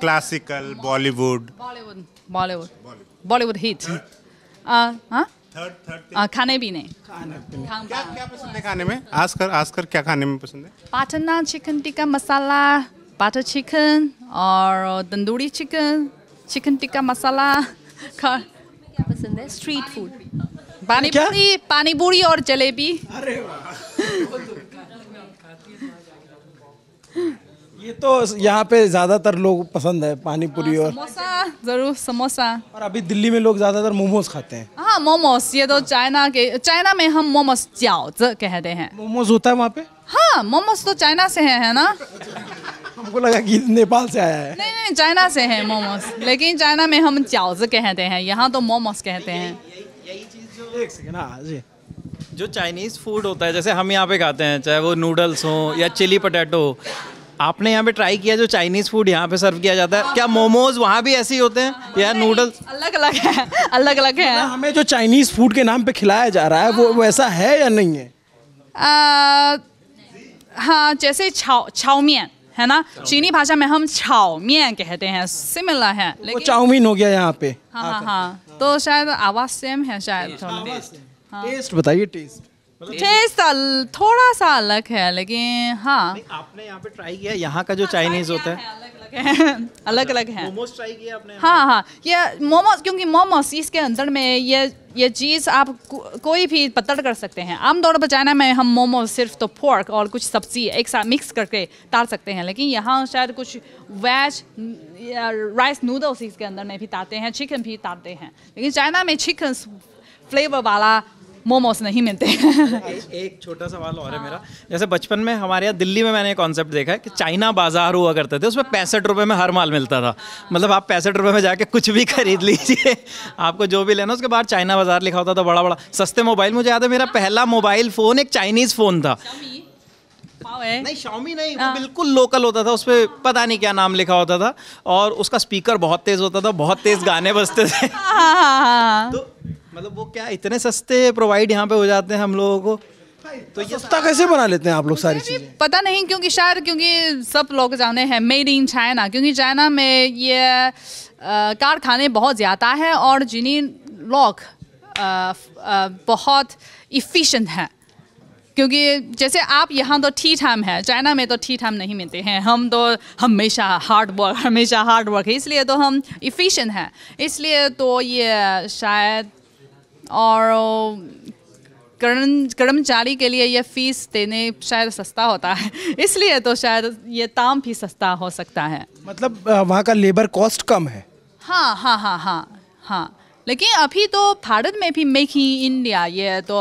classical Bollywood Bollywood Bollywood Bollywood hit हाँ, हाँ? थर्ड थर्ड uh, खाने पीने नहीं क्या पसंद खाने में आजकल आजकल क्या खाने में पसंद है Patna chicken tikka masala butter chicken और तंदूरी चिकन चिकन टिक्का मसाला खा क्या पसंद है स्ट्रीट फूड पानी पूरी पानी पूरी और जलेबी अरे [LAUGHS] ये तो यहाँ पे ज़्यादातर लोग पसंद है पानी पूरी और समोसा ज़रूर समोसा और अभी दिल्ली में लोग ज़्यादातर मोमोज खाते हैं हाँ मोमोज ये तो चाइना के चाइना में हम मोमोज चाओ कहते हैं मोमोज होता है वहाँ पे हाँ मोमोज तो चाइना से है, है ना हमको लगा कि नेपाल से आया है नहीं नहीं चाइना से है मोमोज लेकिन चाइना में हम चाउज कहते हैं यहाँ तो मोमोज कहते हैं जो हाँ, जो चाइनीज़ फूड होता है जैसे हम यहाँ पे खाते हैं चाहे वो नूडल्स हो या चिली पटेटो आपने यहाँ पे ट्राई किया जो चाइनीज फूड यहाँ पे सर्व किया जाता है क्या मोमोज हाँ। वहाँ भी ऐसे ही होते हैं हाँ, या नूडल्स अलग अलग है अलग अलग है मतलब हमें जो चाइनीज फूड के नाम पे खिलाया जा रहा है वो हाँ। वैसा है या नहीं है हाँ जैसे छाओ है ना चीनी भाषा में हम छाओ छाओमियन कहते हैं सिमिलर है लेकिन चाउमीन हो गया यहाँ पे हाँ हाँ हाँ तो शायद आवाज़ सेम है शायद टेस्ट बताइए टेस्ट छः मतलब साल थोड़ा सा अलग है लेकिन हाँ आपने यहाँ पे ट्राई किया यहाँ का जो चाइनीज हाँ, होता है अलग अलग है [LAUGHS] अच्छा, हाँ हाँ ये मोमोज क्योंकि मोमोज इसके अंदर में ये ये चीज़ आप को, कोई भी पत्तड़ कर सकते हैं आमतौर पर चाइना में हम मोमो सिर्फ तो पोर्क और कुछ सब्जी एक साथ मिक्स करके तार सकते हैं लेकिन यहाँ शायद कुछ वेज या राइस नूडल्स इसके अंदर में भी तारते हैं चिकन भी तारते हैं लेकिन चाइना में चिकन फ्लेवर वाला मोमोस नहीं मिलते एक छोटा सवाल और है मेरा जैसे बचपन में हमारे यहाँ दिल्ली में मैंने कॉन्सेप्ट देखा है कि चाइना बाजार हुआ करते थे उसमें पैंसठ रुपये में हर माल मिलता था मतलब आप पैंसठ रुपये में जाके कुछ भी खरीद लीजिए आपको जो भी लेना उसके बाद चाइना बाजार लिखा होता था बड़ा बड़ा सस्ते मोबाइल मुझे याद है मेरा पहला मोबाइल फ़ोन एक चाइनीज़ फ़ोन था है नहीं नहीं वो हाँ। बिल्कुल लोकल होता था उस पर पता नहीं क्या नाम लिखा होता था और उसका स्पीकर बहुत तेज होता था बहुत तेज गाने बजते थे [LAUGHS] हाँ, हाँ, तो मतलब वो क्या इतने सस्ते प्रोवाइड यहाँ पे हो जाते हैं हम लोगों को तो ये सस्ता कैसे बना लेते हैं आप लोग सारी चीजें पता नहीं क्योंकि शायद क्योंकि सब लोग जाने हैं मेड इन चाइना क्योंकि चाइना में ये कारखाने बहुत ज़्यादा है और जिन्हें लोग बहुत इफ़िशेंट हैं क्योंकि जैसे आप यहाँ तो ठीक ठाक है चाइना में तो ठीक ठाक नहीं मिलते हैं हम तो हमेशा हार्ड वर्क हमेशा हार्ड वर्क है इसलिए तो हम इफ़िशेंट हैं इसलिए तो ये शायद और कर्म कर्मचारी के लिए यह फीस देने शायद सस्ता होता है इसलिए तो शायद ये ताम भी सस्ता हो सकता है मतलब वहाँ का लेबर कॉस्ट कम है हाँ हाँ हाँ हाँ हाँ लेकिन अभी तो भारत में भी मेक इन इंडिया ये तो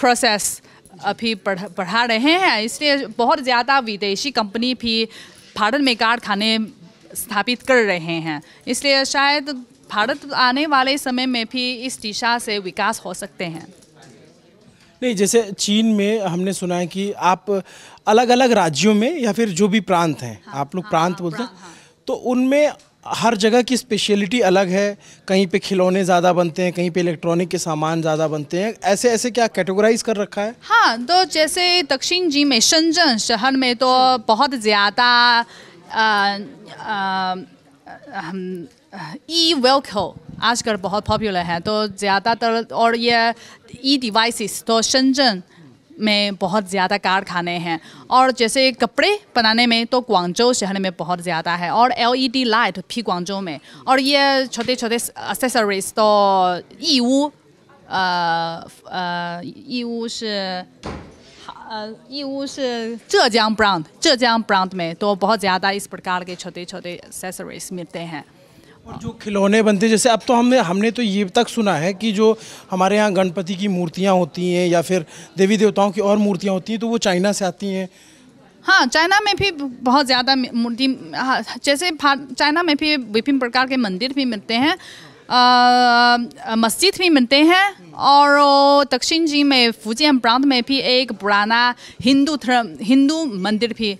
प्रोसेस अभी पढ़ पढ़ा रहे हैं इसलिए बहुत ज़्यादा विदेशी कंपनी भी भारत में कारखाने स्थापित कर रहे हैं इसलिए शायद भारत आने वाले समय में भी इस दिशा से विकास हो सकते हैं नहीं जैसे चीन में हमने सुना है कि आप अलग अलग राज्यों में या फिर जो भी प्रांत हैं हाँ, आप लोग हाँ, प्रांत हाँ, बोलते हैं हाँ, हाँ। तो उनमें हर जगह की स्पेशलिटी अलग है कहीं पे खिलौने ज़्यादा बनते हैं कहीं पे इलेक्ट्रॉनिक के सामान ज़्यादा बनते हैं ऐसे ऐसे क्या कैटेगराइज कर रखा है हाँ तो जैसे दक्षिण जी में शंजन शहर में तो बहुत ज़्यादा ई हो आजकल बहुत पॉपुलर है तो ज़्यादातर और ये ई डिवाइसेस तो शंजन में बहुत ज़्यादा कारखाने हैं और जैसे कपड़े बनाने में तो ग्वांगजो शहर में बहुत ज़्यादा है और एलईडी लाइट e भी ग्वांगजो में और ये छोटे छोटे एक्सेसरीज तो ई वू ई वू से 呃，义乌是浙江 brand，浙江 brand में तो बहुत ज़्यादा इस प्रकार के छोटे छोटे एक्सेसरीज मिलते हैं और जो खिलौने बनते हैं जैसे अब तो हमने हमने तो ये तक सुना है कि जो हमारे यहाँ गणपति की मूर्तियाँ होती हैं या फिर देवी देवताओं की और मूर्तियाँ होती हैं तो वो चाइना से आती हैं हाँ चाइना में भी बहुत ज़्यादा मूर्ति हाँ, जैसे चाइना में भी विभिन्न प्रकार के मंदिर भी मिलते हैं मस्जिद भी मिलते हैं और दक्षिण जी में फुजियम प्रांत में भी एक पुराना हिंदू धर्म हिंदू मंदिर भी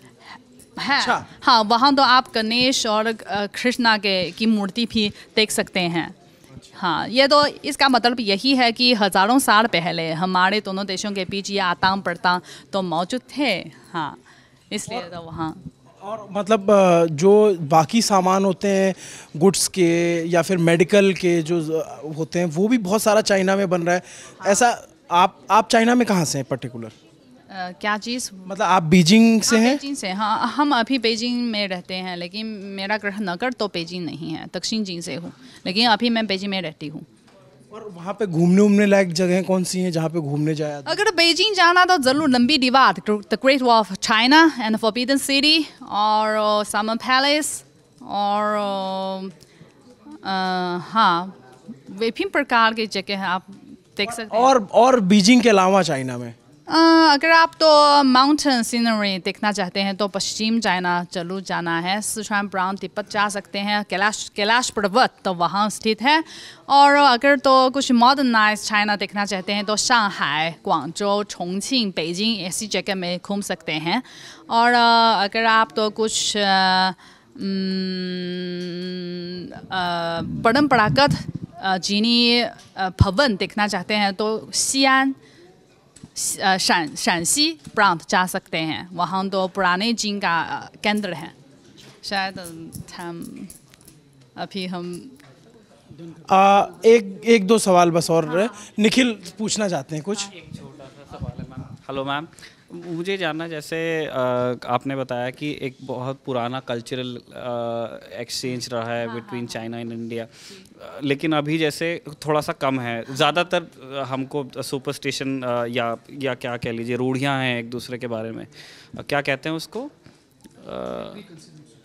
है अच्छा। हाँ वहाँ तो आप गणेश और कृष्णा के की मूर्ति भी देख सकते हैं अच्छा। हाँ ये तो इसका मतलब यही है कि हजारों साल पहले हमारे दोनों देशों के बीच ये आताम पड़ता तो मौजूद थे हाँ इसलिए तो वहाँ और मतलब जो बाकी सामान होते हैं गुड्स के या फिर मेडिकल के जो होते हैं वो भी बहुत सारा चाइना में बन रहा है हाँ। ऐसा आप आप चाइना में कहाँ से हैं पर्टिकुलर Uh, क्या चीज़ मतलब आप बीजिंग से हाँ, हैं बीजिंग से हाँ हम अभी बीजिंग में रहते हैं लेकिन मेरा ग्रह नगर तो बीजिंग नहीं है दक्षिण जी से हूँ लेकिन अभी मैं बीजिंग में रहती हूँ और वहाँ पे घूमने उमने लायक जगह कौन सी हैं जहाँ पे घूमने जाया अगर बीजिंग जाना तो ज़रूर लंबी दीवार the great wall of China and forbidden city और समर पैलेस और हाँ विभिन्न प्रकार की जगह आप देख सकते हैं और और बीजिंग के अलावा चाइना में अगर आप तो माउंटेन सीनरी देखना चाहते हैं तो पश्चिम चाइना चलू जाना है सिचुआन ब्राउन तिब्बत जा सकते हैं कैलाश कैलाश पर्वत तो वहाँ स्थित है और अगर तो कुछ मॉडर्नाइज चाइना देखना चाहते हैं तो शंघाई ग्वांगजो चोंगचिंग बेजिंग ऐसी जगह में घूम सकते हैं और अगर आप तो कुछ परम्परागत जीनी भवन देखना चाहते हैं तो सियान 呃陕陕西 Brant जा सकते हैं वहाँ दो पुराने जिन का केंद्र है शायद हम अभी हम आ, एक एक दो सवाल बस और हाँ। निखिल पूछना चाहते हैं कुछ हाँ, हेलो मैम मुझे जानना जैसे आपने बताया कि एक बहुत पुराना कल्चरल एक्सचेंज हाँ, रहा है बिटवीन चाइना एंड इंडिया लेकिन अभी जैसे थोड़ा सा कम है ज़्यादातर हमको सुपरस्टिशन या या क्या कह लीजिए रूढ़ियाँ हैं एक दूसरे के बारे में क्या कहते हैं उसको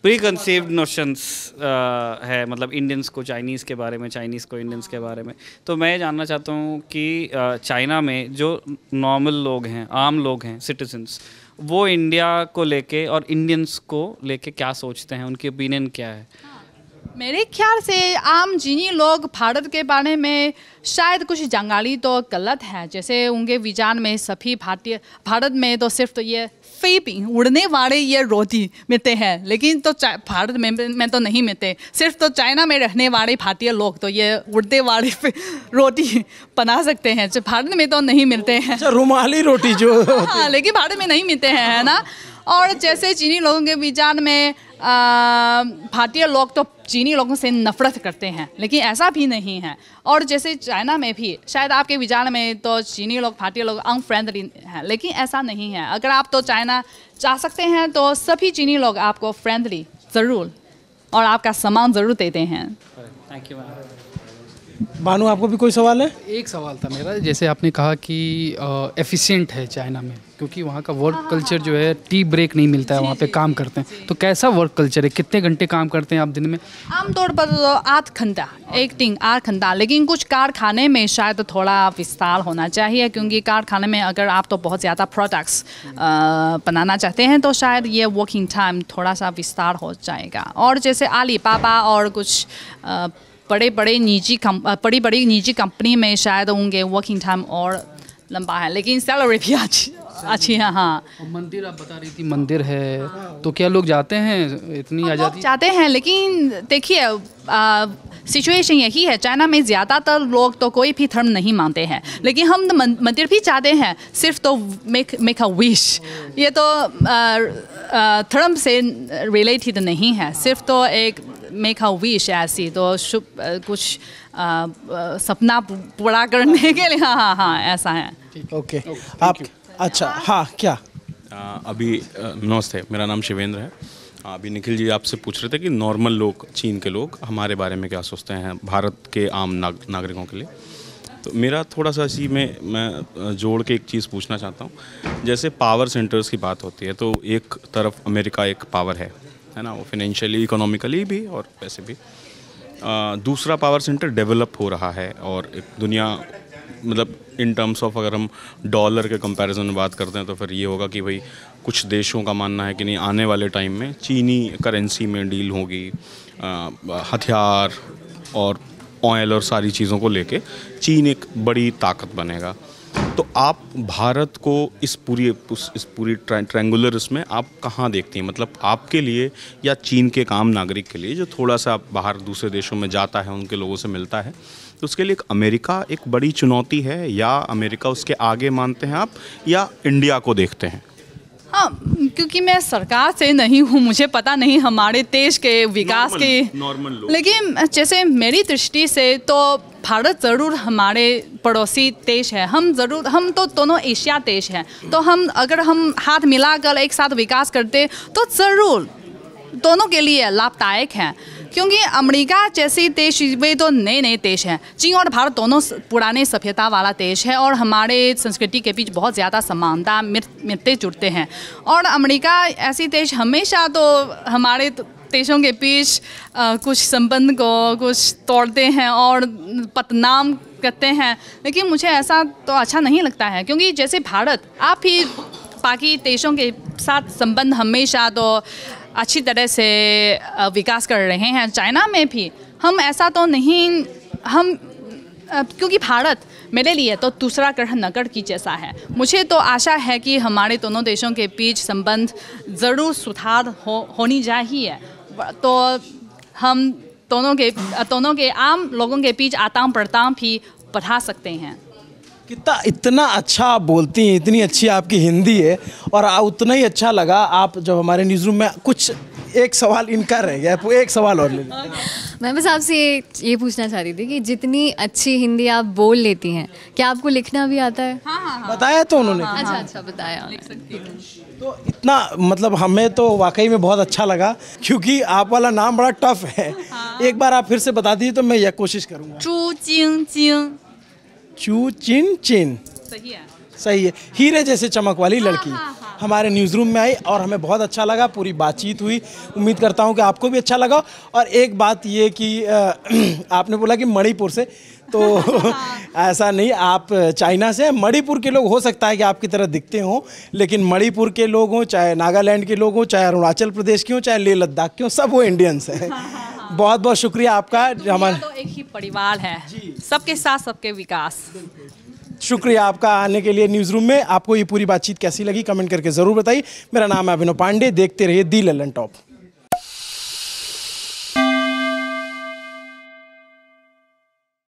कंसीव नोशंस uh, है मतलब इंडियंस को चाइनीज़ के बारे में चाइनीज़ को इंडियंस के बारे में तो मैं जानना चाहता हूँ कि चाइना uh, में जो नॉर्मल लोग हैं आम लोग हैं सिटीजन्स वो इंडिया को लेके और इंडियंस को लेके क्या सोचते हैं उनकी ओपिनियन क्या है मेरे ख्याल से आम जिनी लोग भारत के बारे में शायद कुछ जंगाली तो गलत है जैसे उनके विचार में सभी भारतीय भारत में तो सिर्फ तो ये फेपिंग उड़ने वाले ये रोटी मिलते हैं लेकिन तो भारत में मैं तो नहीं मिलते सिर्फ तो चाइना में रहने वाले भारतीय लोग तो ये उड़ते वाले रोटी बना सकते हैं भारत में तो नहीं मिलते हैं अच्छा, रुमाली रोटी जो हाँ लेकिन भारत में नहीं मिलते हैं है ना और जैसे चीनी लोगों के विचार में भारतीय लोग तो चीनी लोगों से नफरत करते हैं लेकिन ऐसा भी नहीं है और जैसे चाइना में भी शायद आपके विचार में तो चीनी लोग भारतीय लोग अनफ्रेंडली हैं लेकिन ऐसा नहीं है अगर आप तो चाइना जा सकते हैं तो सभी चीनी लोग आपको फ्रेंडली ज़रूर और आपका सामान ज़रूर देते हैं थैंक यू बानू आपको भी कोई सवाल है एक सवाल था मेरा जैसे आपने कहा कि एफिशिएंट है चाइना में क्योंकि वहाँ का वर्क कल्चर हाँ, हाँ, जो हाँ। है टी ब्रेक नहीं मिलता है वहाँ पे काम करते हैं तो कैसा वर्क कल्चर है कितने घंटे काम करते हैं आप दिन में आमतौर पर तो आठ घंटा एक दिन आठ घंटा लेकिन कुछ कारखाने में शायद थोड़ा विस्तार होना चाहिए क्योंकि कारखाने में अगर आप तो बहुत ज़्यादा प्रोडक्ट्स बनाना चाहते हैं तो शायद ये वर्किंग टाइम थोड़ा सा विस्तार हो जाएगा और जैसे आली पापा और कुछ बड़े बड़े निजी कम बड़ी बड़ी निजी कंपनी में शायद होंगे वर्किंग टाइम और लंबा है लेकिन सैलरी भी अच्छी अच्छी है हाँ मंदिर आप बता रही थी मंदिर है तो क्या लोग जाते हैं इतनी हाँ, आज़ादी जाते हैं लेकिन देखिए सिचुएशन यही है चाइना में ज़्यादातर लोग तो कोई भी धर्म नहीं मानते हैं लेकिन हम तो मंदिर भी जाते हैं सिर्फ तो मेक मेक अ विश ये तो धर्म से रिलेटेड नहीं है सिर्फ तो एक मेक अ विश ऐसी तो शुभ कुछ आ, आ, सपना पूरा करने के लिए हाँ हाँ हाँ ऐसा है ओके आप अच्छा हाँ क्या अभी नमस्ते मेरा नाम शिवेंद्र है अभी निखिल जी आपसे पूछ रहे थे कि नॉर्मल लोग चीन के लोग हमारे बारे में क्या सोचते हैं भारत के आम नाग, नागरिकों के लिए तो मेरा थोड़ा सा इसी में मैं जोड़ के एक चीज़ पूछना चाहता हूँ जैसे पावर सेंटर्स की बात होती है तो एक तरफ अमेरिका एक पावर है है ना वो फिनेंशियली इकोनॉमिकली भी और वैसे भी आ, दूसरा पावर सेंटर डेवलप हो रहा है और दुनिया मतलब इन टर्म्स ऑफ अगर हम डॉलर के कंपैरिजन में बात करते हैं तो फिर ये होगा कि भाई कुछ देशों का मानना है कि नहीं आने वाले टाइम में चीनी करेंसी में डील होगी हथियार और ऑयल और सारी चीज़ों को लेके चीन एक बड़ी ताकत बनेगा तो आप भारत को इस पूरी इस पूरी ट्रेंगुलर इसमें आप कहाँ देखती हैं मतलब आपके लिए या चीन के काम नागरिक के लिए जो थोड़ा सा बाहर दूसरे देशों में जाता है उनके लोगों से मिलता है तो उसके लिए अमेरिका एक बड़ी चुनौती है या अमेरिका उसके आगे मानते हैं आप या इंडिया को देखते हैं हाँ क्योंकि मैं सरकार से नहीं हूँ मुझे पता नहीं हमारे देश के विकास के नॉर्मल लेकिन जैसे मेरी दृष्टि से तो भारत ज़रूर हमारे पड़ोसी देश है हम ज़रूर हम तो दोनों एशिया देश हैं तो हम अगर हम हाथ मिलाकर एक साथ विकास करते तो ज़रूर दोनों के लिए लाभदायक हैं क्योंकि अमेरिका जैसे देश वे तो नए नए देश हैं चीन और भारत दोनों पुराने सभ्यता वाला देश है और हमारे संस्कृति के बीच बहुत ज़्यादा समानता मिलते जुड़ते हैं और अमेरिका ऐसी देश हमेशा तो हमारे देशों के बीच कुछ संबंध को कुछ तोड़ते हैं और पतनाम करते हैं लेकिन मुझे ऐसा तो अच्छा नहीं लगता है क्योंकि जैसे भारत आप ही बाकी देशों के साथ संबंध हमेशा तो अच्छी तरह से विकास कर रहे हैं चाइना में भी हम ऐसा तो नहीं हम क्योंकि भारत मेरे लिए तो दूसरा ग्रह नगर की जैसा है मुझे तो आशा है कि हमारे दोनों देशों के बीच संबंध ज़रूर सुधार हो होनी चाहिए तो हम दोनों के दोनों के आम लोगों के बीच आताम प्रताम भी बढ़ा सकते हैं कितना इतना अच्छा आप बोलती हैं इतनी अच्छी आपकी हिंदी है और उतना ही अच्छा लगा आप जब हमारे न्यूज़ रूम में कुछ एक सवाल इनका रह गया एक सवाल और ले मैं बस आपसे ये पूछना चाह रही थी कि जितनी अच्छी हिंदी आप बोल लेती हैं क्या आपको लिखना भी आता है हाँ, हाँ, हाँ, बताया तो उन्होंने हाँ, हाँ अच्छा हाँ। अच्छा बताया तो इतना मतलब हमें तो वाकई में बहुत अच्छा लगा क्योंकि आप वाला नाम बड़ा टफ है हाँ। एक बार आप फिर से बता दीजिए तो मैं यह कोशिश करूँगा चू चू चिन चिन सही है सही है हीरे जैसे चमक वाली हाँ, लड़की हाँ, हाँ, हाँ। हमारे न्यूज़ रूम में आई और हमें बहुत अच्छा लगा पूरी बातचीत हुई उम्मीद करता हूँ कि आपको भी अच्छा लगा और एक बात ये कि [CLEARS THROAT] आपने बोला कि मणिपुर से तो ऐसा नहीं आप चाइना से मणिपुर के लोग हो सकता है कि आपकी तरह दिखते हों लेकिन मणिपुर के लोग हों चाहे नागालैंड के लोग हों चाहे अरुणाचल प्रदेश के हों चाहे लेह लद्दाख के हों सब वो इंडियंस हैं हाँ, हाँ, हाँ। बहुत बहुत शुक्रिया आपका हमारा तो एक ही परिवार है सबके साथ सबके विकास शुक्रिया आपका आने के लिए न्यूज़ रूम में आपको ये पूरी बातचीत कैसी लगी कमेंट करके ज़रूर बताइए मेरा नाम है अभिनव पांडे देखते रहिए दी ललन टॉप